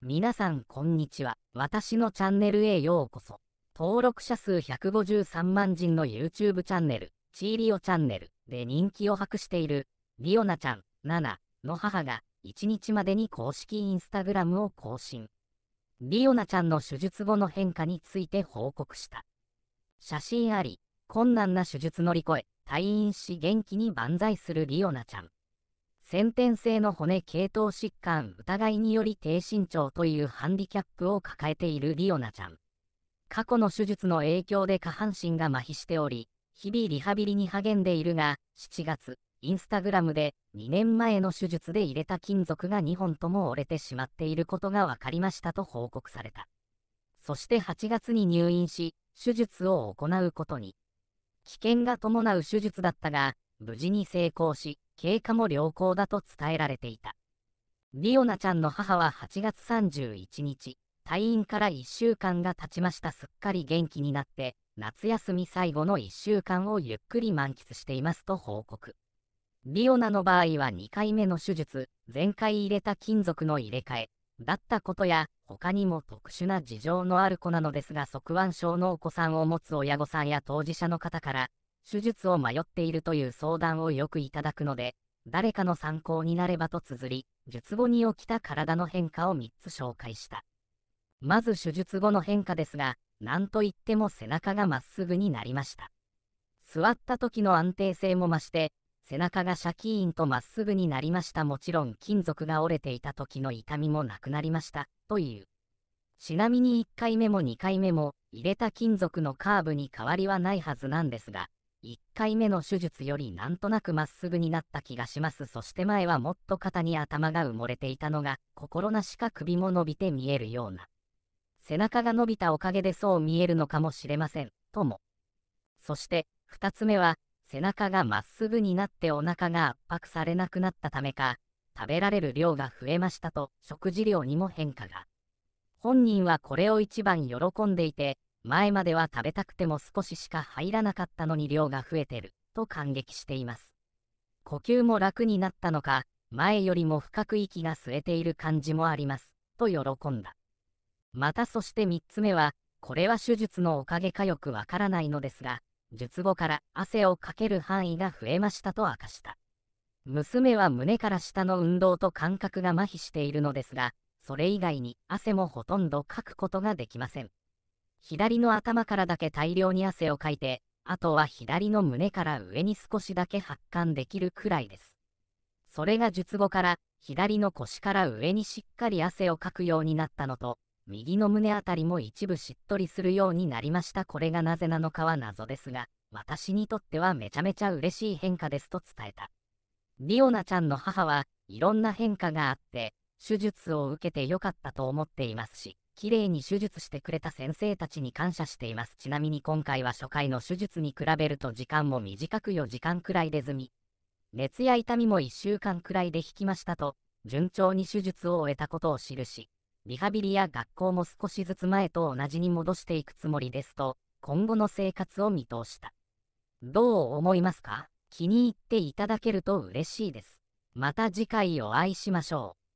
皆さんこんにちは。私のチャンネルへようこそ。登録者数153万人の YouTube チャンネル、チーリオチャンネルで人気を博している、リオナちゃん、7の母が、1日までに公式 instagram を更新。リオナちゃんの手術後の変化について報告した。写真あり、困難な手術乗り越え、退院し元気に万歳するリオナちゃん。先天性の骨系統疾患疑いにより低身長というハンディキャップを抱えているリオナちゃん。過去の手術の影響で下半身が麻痺しており、日々リハビリに励んでいるが、7月、インスタグラムで2年前の手術で入れた金属が2本とも折れてしまっていることが分かりましたと報告された。そして8月に入院し、手術を行うことに。危険が伴う手術だったが、無事に成功し、経過も良好だと伝えられていた。ディオナちゃんの母は8月31日、退院から1週間が経ちましたすっかり元気になって、夏休み最後の1週間をゆっくり満喫していますと報告。ディオナの場合は2回目の手術、前回入れた金属の入れ替え、だったことや、他にも特殊な事情のある子なのですが、側腕症のお子さんを持つ親御さんや当事者の方から、手術を迷っているという相談をよくいただくので、誰かの参考になればと綴り、術後に起きた体の変化を3つ紹介した。まず手術後の変化ですが、なんといっても背中がまっすぐになりました。座った時の安定性も増して、背中がシャキーンとまっすぐになりました。もちろん金属が折れていた時の痛みもなくなりました、という。ちなみに1回目も2回目も入れた金属のカーブに変わりはないはずなんですが、1回目の手術よりなんとなくまっすぐになった気がします。そして前はもっと肩に頭が埋もれていたのが、心なしか首も伸びて見えるような。背中が伸びたおかげでそう見えるのかもしれません、とも。そして、2つ目は、背中がまっすぐになってお腹が圧迫されなくなったためか、食べられる量が増えましたと、食事量にも変化が。本人はこれを一番喜んでいて、前までは食べたくても少ししか入らなかったのに量が増えてる、と感激しています。呼吸も楽になったのか、前よりも深く息が吸えている感じもあります、と喜んだ。またそして3つ目は、これは手術のおかげかよくわからないのですが、術後から汗をかける範囲が増えましたと明かした。娘は胸から下の運動と感覚が麻痺しているのですが、それ以外に汗もほとんどかくことができません。左の頭からだけ大量に汗をかいて、あとは左の胸から上に少しだけ発汗できるくらいです。それが術後から左の腰から上にしっかり汗をかくようになったのと、右の胸あたりも一部しっとりするようになりました。これがなぜなのかは謎ですが、私にとってはめちゃめちゃ嬉しい変化ですと伝えた。ディオナちゃんの母はいろんな変化があって、手術を受けて良かったと思っていますし、綺麗に手術してくれた先生たちに感謝しています。ちなみに今回は初回の手術に比べると時間も短く4時間くらいで済み、熱や痛みも1週間くらいで引きましたと、順調に手術を終えたことを記し、リハビリや学校も少しずつ前と同じに戻していくつもりですと、今後の生活を見通した。どう思いますか気に入っていただけると嬉しいです。また次回お会いしましょう。